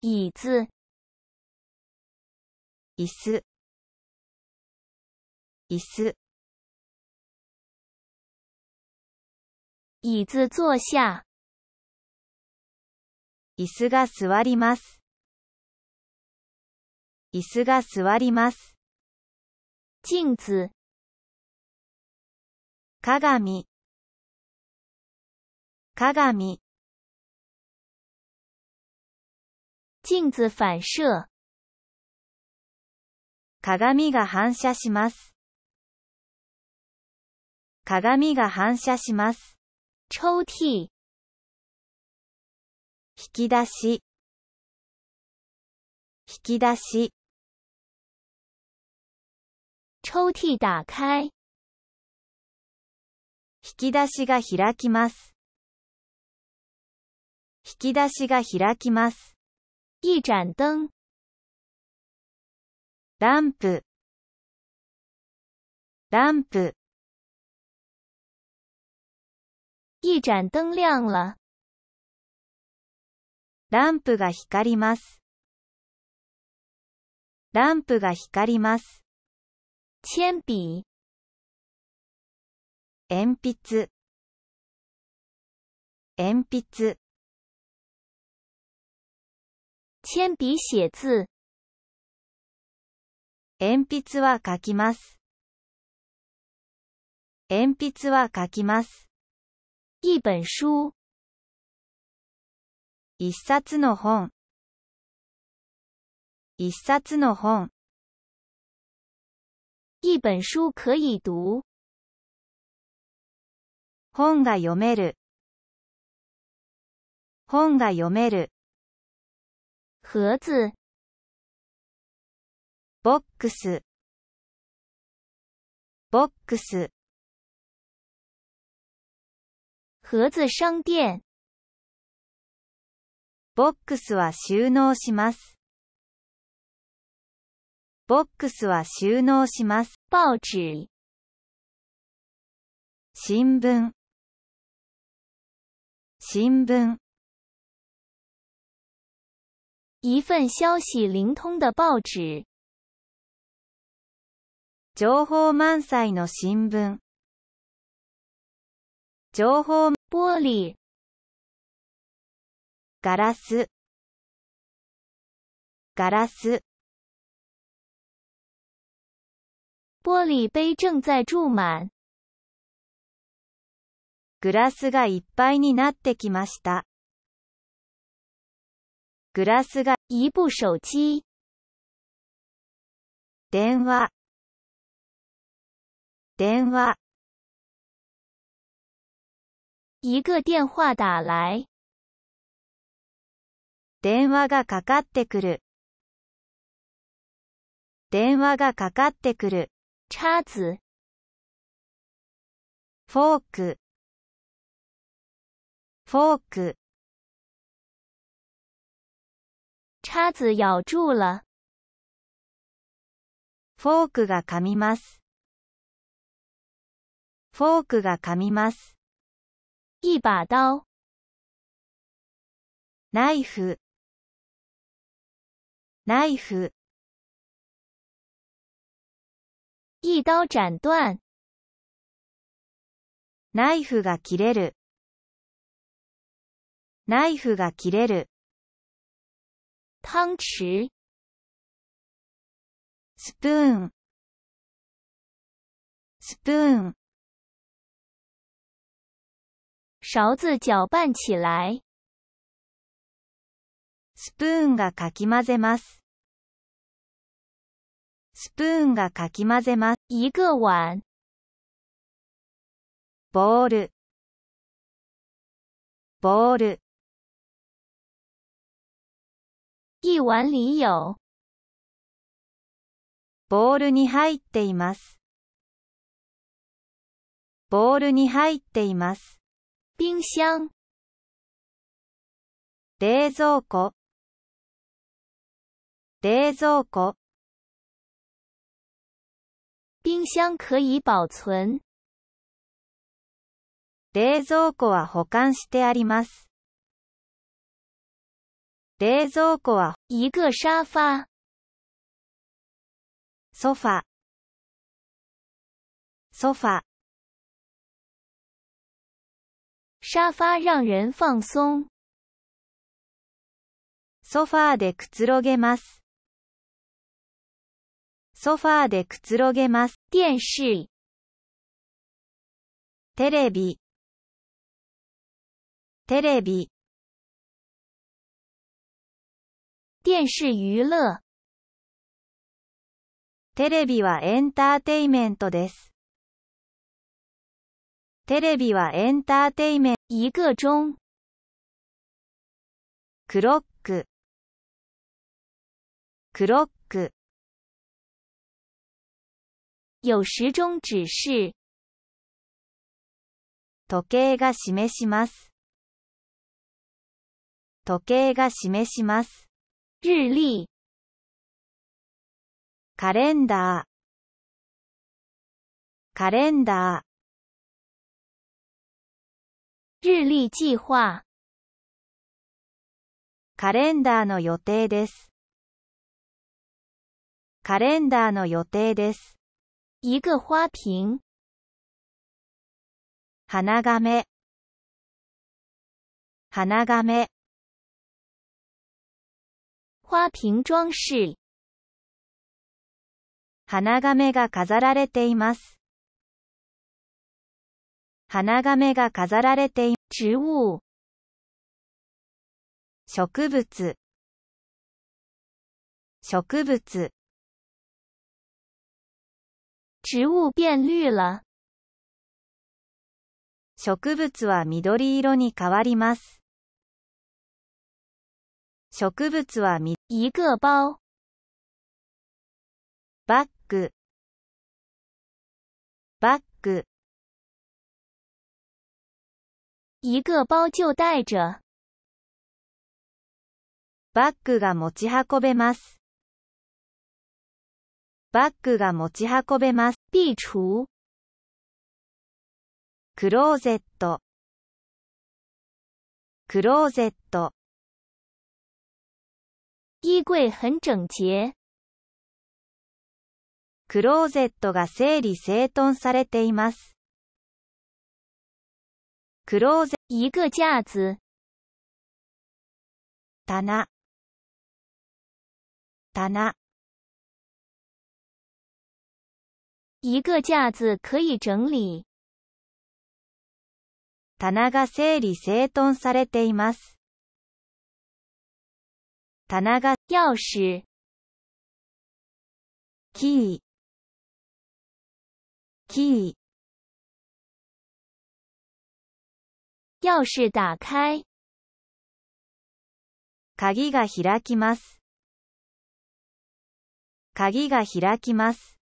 椅子椅子椅子椅子坐下椅子が座ります椅子が座ります鏡子鏡鏡镜子反射。鏡が反射します。鏡が反射します。抽屉。引き出し。引き出し。抽屉打開。引き出しが開きます。引き出しが開きます。一盏灯。ランプ、ランプ。一盏灯亮了。ランプが光ります。ランプが光ります。铅筆、鉛筆、鉛筆。鉛筆写字。鉛筆は書きます。鉛筆は書きます。一本書。一冊の本。一冊の本。一本書可以读。本が読める。本が読める。盒子ボックスボックス盒子商店ボックスは収納します。ボックスは収納します。報紙新聞新聞一份消息灵通的报纸。情報満載の新聞。情報、玻璃、ガラス、ガラス。玻璃杯正在注满。グラスがいっぱいになってきました。グラスが一部手機。電話。電話。一个電話打来。電話がかかってくる。電話がかかってくる。叉子。フォーク。フォーク。叉子咬住了。フォークが噛みます。フォークが噛みます。一把刀。ナイフ。ナイフ。一刀斩断。ナイフが切れる。ナイフが切れる。汤匙スプーン、スプーン。勺子搅拌起来スプーンがかき混ぜます。スプーンがかき混ぜます。一个碗。ボール。ボール。一碗里有。ボールに入っています。ボールに入っています。冰箱。冷蔵庫。冷蔵庫。冰箱可以保存。冷蔵庫は保管してあります。冷蔵庫は、一个沙发。ソファ、ソファ。沙发让人放松。ソファーでくつろげます。ソファーでくつろげます。電視。テレビ。テレビ。娱乐。テレビはエンターテイメントです。テレビはエンターテイメント。一个钟。クロック。クロック。有时钟指示。時計が示します。時計が示します。日历カレンダーカレンダー日历计划。カレンダーの予定です。カレンダーの予定です。一个花瓶花亀花亀花瓶装饰。花亀が飾られています。花亀が飾られてい、植物。植物。植物。植物变绿了。植物は緑色に変わります。植物は三、一个包。バッグ、バッグ。一个包就带着。バッグが持ち運べます。バッグが持ち運べます。壁橱。クローゼット。クローゼット。衣柜很整洁。クローゼットが整理整頓されています。クローゼ一个架子。棚。棚。一个架子可以整理。棚が整理整頓されています。棚が、钥匙、キー、キー。钥匙打開。鍵が開きます。鍵が開きます。